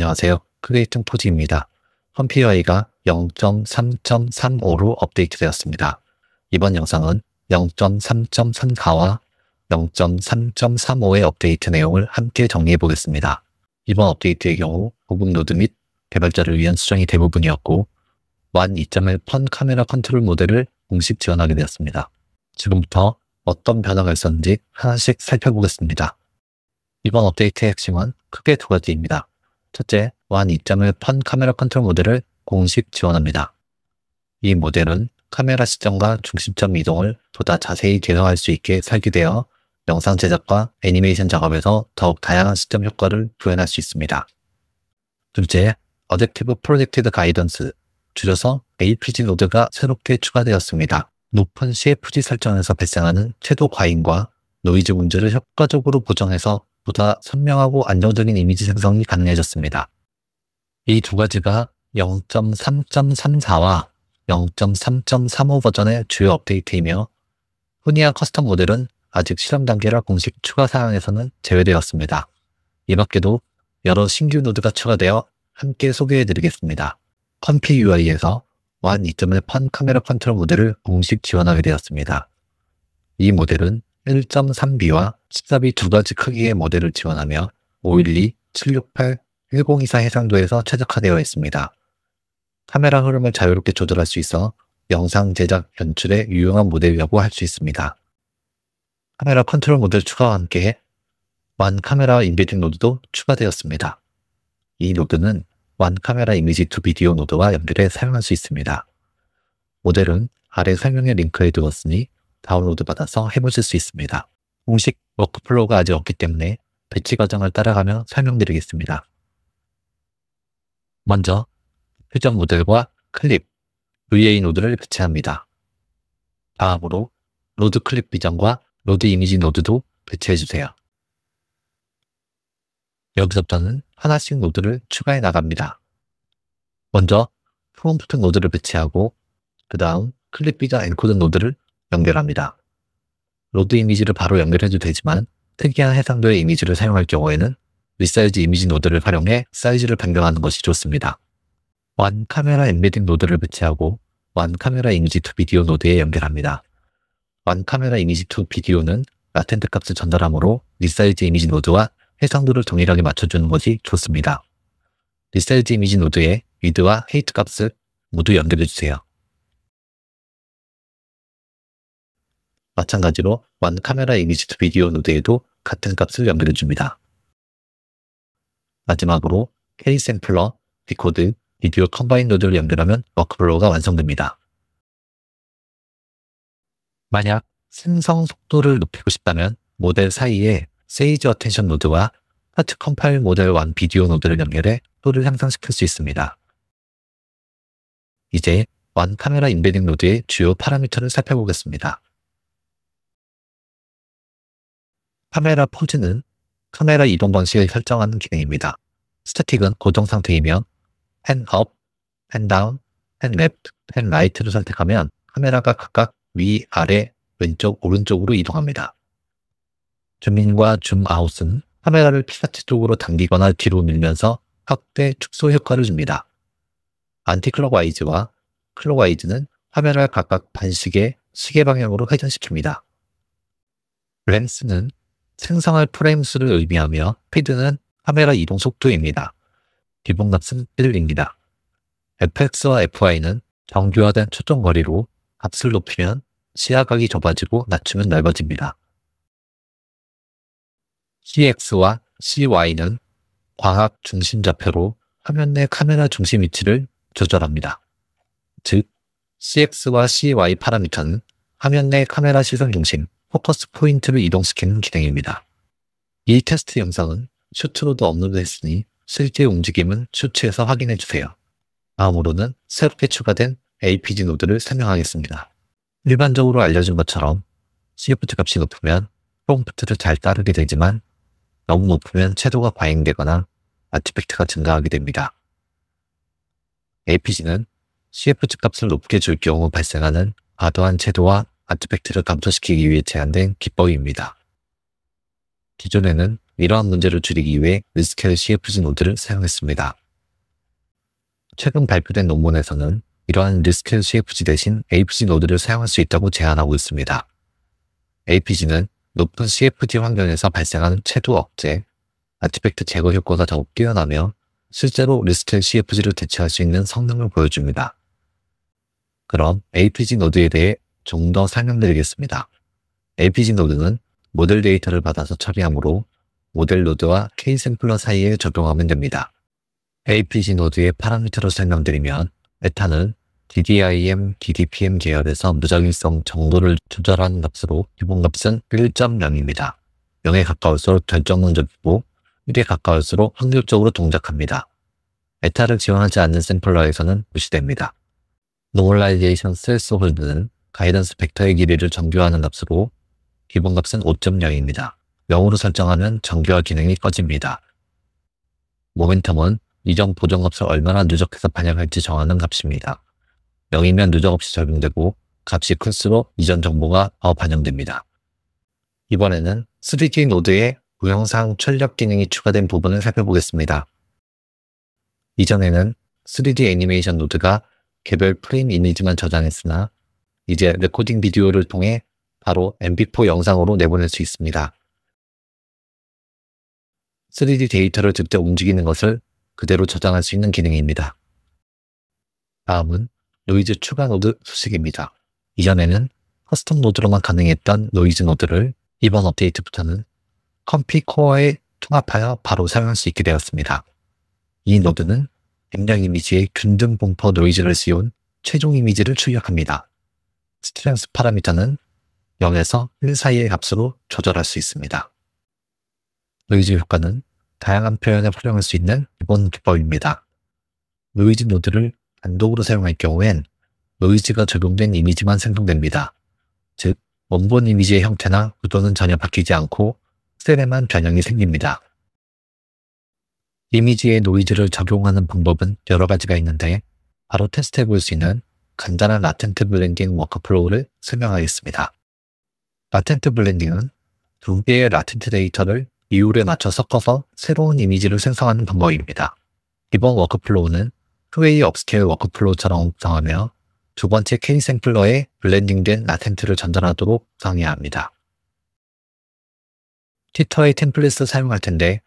안녕하세요. 크리에이팅 포지입니다. 험피어이가 0.3.35로 업데이트되었습니다. 이번 영상은 0.3.34와 0.3.35의 업데이트 내용을 함께 정리해 보겠습니다. 이번 업데이트의 경우 고급 노드 및 개발자를 위한 수정이 대부분이었고 완 2.1 펀 카메라 컨트롤 모델을 공식 지원하게 되었습니다. 지금부터 어떤 변화가 있었는지 하나씩 살펴보겠습니다. 이번 업데이트의 핵심은 크게 두 가지입니다. 첫째, 완 2점을 펀 카메라 컨트롤 모델을 공식 지원합니다. 이 모델은 카메라 시점과 중심점 이동을 보다 자세히 계선할수 있게 설계되어 영상 제작과 애니메이션 작업에서 더욱 다양한 시점 효과를 구현할 수 있습니다. 둘째, 어댑티브 프로젝티드 가이던스, 줄여서 APG 노드가 새롭게 추가되었습니다. 높은 CFG 설정에서 발생하는 채도 과잉과 노이즈 문제를 효과적으로 보정해서 보다 선명하고 안정적인 이미지 생성이 가능해졌습니다. 이 두 가지가 0.3.34와 0.3.35 버전의 주요 업데이트이며 후니아 커스텀 모델은 아직 실험 단계라 공식 추가 사항에서는 제외되었습니다. 이 밖에도 여러 신규 노드가 추가되어 함께 소개해드리겠습니다. 컴피 UI에서 1 2.1판 카메라 컨트롤 모델을 공식 지원하게 되었습니다. 이 모델은 1.3B와 14B 두 가지 크기의 모델을 지원하며 512, 768, 1024 해상도에서 최적화되어 있습니다. 카메라 흐름을 자유롭게 조절할 수 있어 영상 제작, 연출에 유용한 모델이라고 할 수 있습니다. 카메라 컨트롤 모델 추가와 함께 완 카메라 인베딩 노드도 추가되었습니다. 이 노드는 완 카메라 이미지 투 비디오 노드와 연결해 사용할 수 있습니다. 모델은 아래 설명에 링크해 두었으니 다운로드 받아서 해보실 수 있습니다. 공식 워크플로우가 아직 없기 때문에 배치 과정을 따라가며 설명드리겠습니다. 먼저 표정 모델과 클립, VA 노드를 배치합니다. 다음으로 로드 클립 비전과 로드 이미지 노드도 배치해주세요. 여기서부터는 하나씩 노드를 추가해 나갑니다. 먼저 프롬프트 노드를 배치하고 그 다음 클립 비전 엔코드 노드를 연결합니다. 로드 이미지를 바로 연결해도 되지만 특이한 해상도의 이미지를 사용할 경우에는 리사이즈 이미지 노드를 활용해 사이즈를 변경하는 것이 좋습니다. 완 카메라 엠베딩 노드를 배치하고 완 카메라 이미지 투 비디오 노드에 연결합니다. 완 카메라 이미지 투 비디오는 라텐트 값을 전달함으로 리사이즈 이미지 노드와 해상도를 동일하게 맞춰주는 것이 좋습니다. 리사이즈 이미지 노드에 위드와 헤이트 값을 모두 연결해주세요. 마찬가지로 완 카메라 이미지 트 비디오 노드에도 같은 값을 연결해줍니다. 마지막으로 캐리 샘플러, 디코드, 비디오 컴바인 노드를 연결하면 워크플로우가 완성됩니다. 만약 생성 속도를 높이고 싶다면 모델 사이에 세이지 어텐션 노드와 파트 컴파일 모델 1 비디오 노드를 연결해 속도를 향상시킬 수 있습니다. 이제 완 카메라 인베딩 노드의 주요 파라미터를 살펴보겠습니다. 카메라 포즈는 카메라 이동 방식을 설정하는 기능입니다. 스태틱은 고정 상태이며 펜 업, 펜 다운, 펜 레프트, 펜 라이트를 선택하면 카메라가 각각 위, 아래, 왼쪽, 오른쪽으로 이동합니다. 줌인과 줌아웃은 카메라를 피사체 쪽으로 당기거나 뒤로 밀면서 확대, 축소 효과를 줍니다. 안티클로와이즈와클로와이즈는 카메라를 각각 반시계, 시계 방향으로 회전시킵니다. 렌스는 생성할 프레임 수를 의미하며 피드는 카메라 이동 속도입니다. 기본 값은 1입니다. fx와 fy는 정교화된 초점 거리로 값을 높이면 시야각이 좁아지고 낮추면 넓어집니다. cx와 cy는 광학 중심 좌표로 화면 내 카메라 중심 위치를 조절합니다. 즉, cx와 cy 파라미터는 화면 내 카메라 시선 중심, 포커스 포인트를 이동시키는 기능입니다. 이 테스트 영상은 슈트로도 업로드했으니 실제 움직임은 슈트에서 확인해주세요. 다음으로는 새롭게 추가된 APG 노드를 설명하겠습니다. 일반적으로 알려진 것처럼 c f 트 값이 높으면 프롬프트를 잘 따르게 되지만 너무 높으면 채도가 과잉되거나 아티팩트가 증가하게 됩니다. APG는 CFT 값을 높게 줄 경우 발생하는 과도한 채도와 아트팩트를 감소시키기 위해 제한된 기법입니다. 기존에는 이러한 문제를 줄이기 위해 리스케일 CFG 노드를 사용했습니다. 최근 발표된 논문에서는 이러한 리스케일 CFG 대신 APG 노드를 사용할 수 있다고 제안하고 있습니다. APG는 높은 CFD 환경에서 발생하는 채도 억제, 아티팩트 제거 효과가 더욱 뛰어나며 실제로 리스텔 CFG를 대체할 수 있는 성능을 보여줍니다. 그럼 APG 노드에 대해 좀더 설명드리겠습니다. LPG 노드는 모델 데이터를 받아서 처리하므로 모델 노드와 K-샘플러 사이에 적용하면 됩니다. LPG 노드의 파라미터로 설명드리면 메타는 DDIM, DDPM 계열에서 무작위성 정도를 조절하는 값으로 기본값은 1.0입니다. 0에 가까울수록 결정문 적이고 1에 가까울수록 확률적으로 동작합니다. 에타를 지원하지 않는 샘플러에서는 무시됩니다. 노멀라이제이션 스트레스 홀드는 가이던스 벡터의 길이를 정교하는 값으로 기본값은 5.0입니다. 0으로 설정하면 정교화 기능이 꺼집니다. 모멘텀은 이전 보정값을 얼마나 누적해서 반영할지 정하는 값입니다. 0이면 누적 없이 적용되고 값이 클수록 이전 정보가 더 반영됩니다. 이번에는 3D 노드의 무형상 출력 기능이 추가된 부분을 살펴보겠습니다. 이전에는 3D 애니메이션 노드가 개별 프레임 이미지만 저장했으나 이제 레코딩 비디오를 통해 바로 MP4 영상으로 내보낼 수 있습니다. 3D 데이터를 직접 움직이는 것을 그대로 저장할 수 있는 기능입니다. 다음은 노이즈 추가 노드 소식입니다. 이전에는 커스텀 노드로만 가능했던 노이즈 노드를 이번 업데이트부터는 컴피 코어에 통합하여 바로 사용할 수 있게 되었습니다. 이 노드는 액량 이미지의 균등 봉포 노이즈를 씌운 최종 이미지를 출력합니다. 스트렝스 파라미터는 0에서 1 사이의 값으로 조절할 수 있습니다. 노이즈 효과는 다양한 표현에 활용할 수 있는 기본 기법입니다. 노이즈 노드를 단독으로 사용할 경우엔 노이즈가 적용된 이미지만 생성됩니다. 즉, 원본 이미지의 형태나 구도는 전혀 바뀌지 않고 셀에만 변형이 생깁니다. 이미지에 노이즈를 적용하는 방법은 여러 가지가 있는데 바로 테스트해 볼 수 있는 간단한 라텐트 블렌딩 워크플로우를 설명하겠습니다. 라텐트 블렌딩은 두 개의 라텐트 데이터를 이율에 맞춰 섞어서 새로운 이미지를 생성하는 방법입니다. 이번 워크플로우는 후웨이 업스케일 워크플로우처럼 구성하며 두 번째 케이 샘플러에 블렌딩된 라텐트를 전달하도록 구성해야 합니다. 티터의 템플릿을 사용할 텐데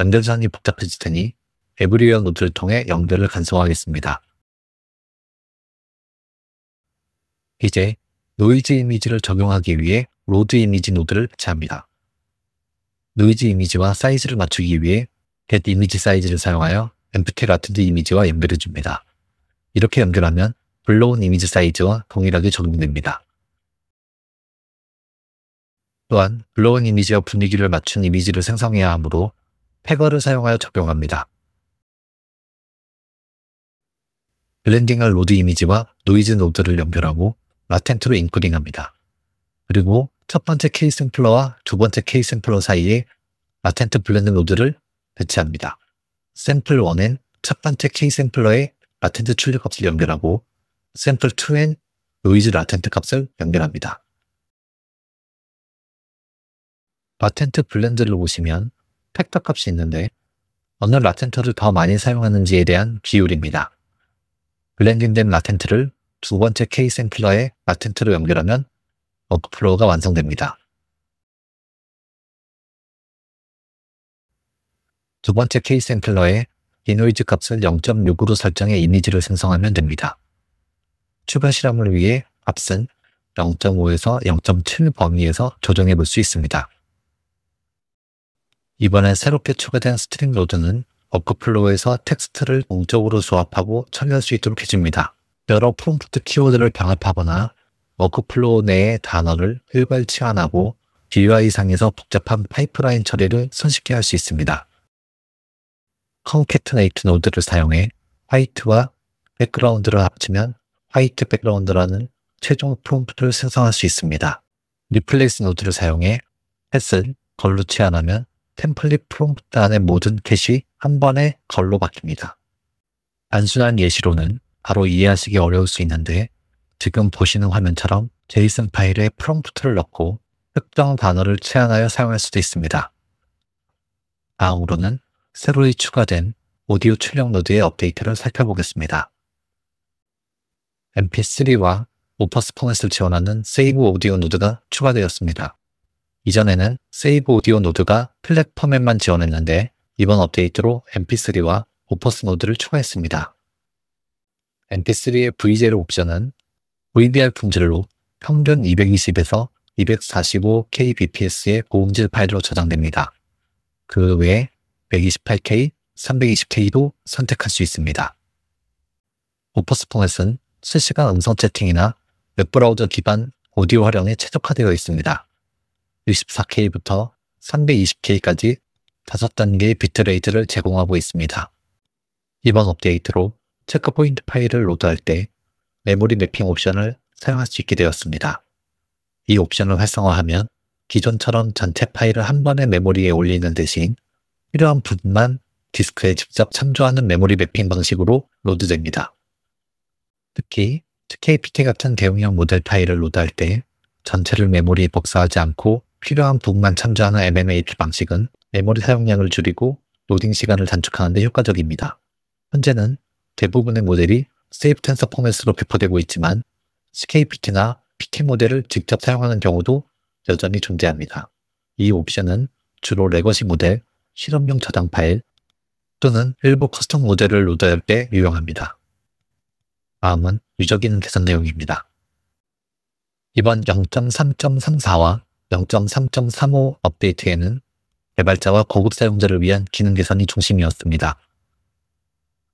연결선이 복잡해질테니 에브리어 노드를 통해 연결을 간소화하겠습니다. 이제 노이즈 이미지를 적용하기 위해 로드 이미지 노드를 배치합니다 노이즈 이미지와 사이즈를 맞추기 위해 get 이미지 사이즈를 사용하여 empty 라트드 이미지와 연결해 줍니다. 이렇게 연결하면 불러온 이미지 사이즈와 동일하게 적용됩니다. 또한 불러온 이미지와 분위기를 맞춘 이미지를 생성해야 하므로 패거를 사용하여 적용합니다. 블렌딩할 로드 이미지와 노이즈 노드를 연결하고 라텐트로 인코딩합니다. 그리고 첫 번째 케이 샘플러와 두 번째 케이 샘플러 사이에 라텐트 블렌드 노드를 배치합니다. 샘플 1엔 첫 번째 케이 샘플러에 라텐트 출력 값을 연결하고 샘플 2엔 노이즈 라텐트 값을 연결합니다. 라텐트 블렌드를 보시면 팩터 값이 있는데 어느 라텐트를 더 많이 사용하는지에 대한 비율입니다. 블렌딩된 라텐트를 두 번째 K 샘플러에 아텐트로 연결하면 워크플로우가 완성됩니다. 두 번째 K 샘플러에 이노이즈 값을 0.6으로 설정해 이미지를 생성하면 됩니다. 추가 실험을 위해 값은 0.5에서 0.7 범위에서 조정해 볼 수 있습니다. 이번에 새롭게 추가된 스트링 로드는 워크플로우에서 텍스트를 동적으로 조합하고 처리할 수 있도록 해줍니다. 여러 프롬프트 키워드를 병합하거나 워크플로우 내의 단어를 효율 치환하고 GUI상에서 복잡한 파이프라인 처리를 손쉽게 할 수 있습니다. 컨캐트네이트 노드를 사용해 화이트와 백그라운드를 합치면 화이트 백그라운드라는 최종 프롬프트를 생성할 수 있습니다. 리플레이스 노드를 사용해 햇을 걸로 치환하면 템플릿 프롬프트 안의 모든 캐시 한 번에 걸로 바뀝니다. 단순한 예시로는 바로 이해하시기 어려울 수 있는데 지금 보시는 화면처럼 JSON 파일에 프롬프트를 넣고 특정 단어를 체안하여 사용할 수도 있습니다. 다음으로는 새로이 추가된 오디오 출력 노드의 업데이트를 살펴보겠습니다. MP3와 오퍼스 폰맷을 지원하는 세이브 오디오 노드가 추가되었습니다. 이전에는 세이브 오디오 노드가 플랫 포맷만 지원했는데 이번 업데이트로 MP3와 오퍼스 노드를 추가했습니다. NT3의 V0 옵션은 VDR 품질로 평균 220에서 245kbps의 고음질 파일로 저장됩니다. 그 외에 128K, 320K도 선택할 수 있습니다. 오퍼스폰넷은 실시간 음성 채팅이나 웹브라우저 기반 오디오 활용에 최적화되어 있습니다. 64K부터 320K까지 5단계의 비트레이트를 제공하고 있습니다. 이번 업데이트로 체크 포인트 파일을 로드할 때 메모리 맵핑 옵션을 사용할 수 있게 되었습니다. 이 옵션을 활성화하면 기존처럼 전체 파일을 한 번에 메모리에 올리는 대신 필요한 부분만 디스크에 직접 참조하는 메모리 맵핑 방식으로 로드됩니다. 특히 KPT 같은 대용형 모델 파일을 로드할 때 전체를 메모리에 복사하지 않고 필요한 부분만 참조하는 MMH 방식은 메모리 사용량을 줄이고 로딩 시간을 단축하는 데 효과적입니다. 현재는 대부분의 모델이 세이프 텐서 포맷으로 배포되고 있지만 s KPT나 PK 모델을 직접 사용하는 경우도 여전히 존재합니다. 이 옵션은 주로 레거시 모델, 실험용 저장 파일 또는 일부 커스텀 모델을 로드할 때 유용합니다. 다음은 유저기능 개선 내용입니다. 이번 0.3.34와 0.3.35 업데이트에는 개발자와 고급 사용자를 위한 기능 개선이 중심이었습니다.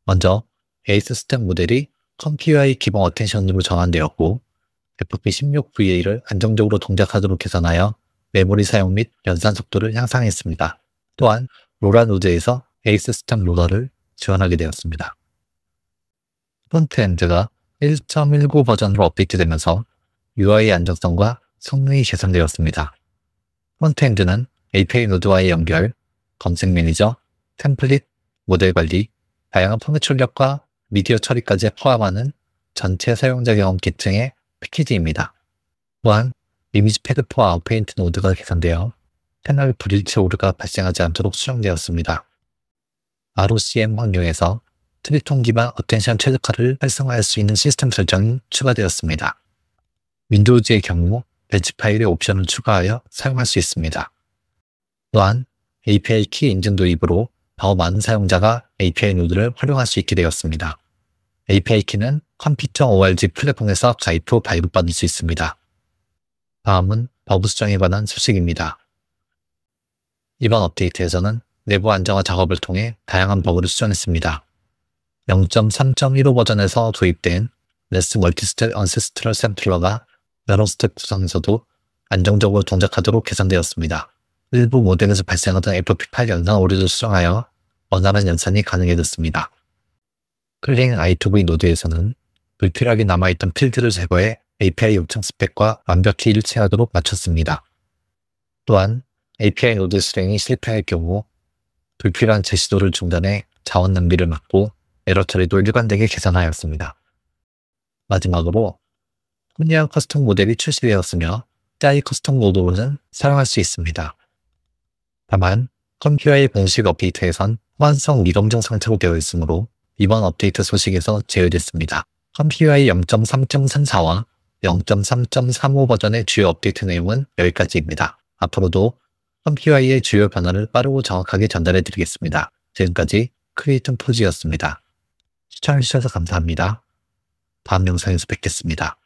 먼저 베이스 스텝 모델이 컴피와의 기본 어텐션으로 정한되었고 FP16VA를 안정적으로 동작하도록 개선하여 메모리 사용 및 연산 속도를 향상했습니다. 또한 로라 노드에서 베이스 스텝 로더를 지원하게 되었습니다. 프론트엔드가 1.19 버전으로 업데이트되면서 u i 안정성과 성능이 개선되었습니다. 프론트엔드는 API 노드와의 연결, 검색 매니저, 템플릿, 모델 관리, 다양한 포맷 출력과 미디어 처리까지 포함하는 전체 사용자 경험 계층의 패키지입니다. 또한 이미지 패드포와 아웃페인트 노드가 개선되어 패널 브일치 오류가 발생하지 않도록 수정되었습니다. ROCM 환경에서 트리통 기반 어텐션 최적화를 활성화할 수 있는 시스템 설정이 추가되었습니다. 윈도우즈의 경우 벤치 파일의 옵션을 추가하여 사용할 수 있습니다. 또한 API 키 인증 도입으로 더 많은 사용자가 API 노드를 활용할 수 있게 되었습니다. API 키는 컴퓨터 ORG 플랫폼에서 가입 후 발급받을 수 있습니다. 다음은 버브 수정에 관한 소식입니다. 이번 업데이트에서는 내부 안정화 작업을 통해 다양한 버그를 수정했습니다. 0.3.15 버전에서 도입된 레스 멀티스텝 언세스트럴 샘플러가 여러 스텝 구성에서도 안정적으로 동작하도록 개선되었습니다. 일부 모델에서 발생하던 FP8 연산 오류를 수정하여 원활한 연산이 가능해졌습니다. 클링 I2V 노드에서는 불필요하게 남아있던 필드를 제거해 API 요청 스펙과 완벽히 일치하도록 맞췄습니다. 또한 API 노드 실행이 실패할 경우 불필요한 제시도를 중단해 자원 낭비를 막고 에러 처리도 일관되게 계산하였습니다. 마지막으로 혼리 커스텀 모델이 출시되었으며 짜이 커스텀 모드로는 사용할 수 있습니다. 다만 컴퓨터의 공식 업데이트에선 호환성 미검정 상태로 되어 있으므로 이번 업데이트 소식에서 제외됐습니다. 컴퓨터의 0.3.34와 0.3.35 버전의 주요 업데이트 내용은 여기까지입니다. 앞으로도 컴퓨터의 주요 변화를 빠르고 정확하게 전달해 드리겠습니다. 지금까지 크리에이튼 포즈였습니다. 시청해주셔서 감사합니다. 다음 영상에서 뵙겠습니다.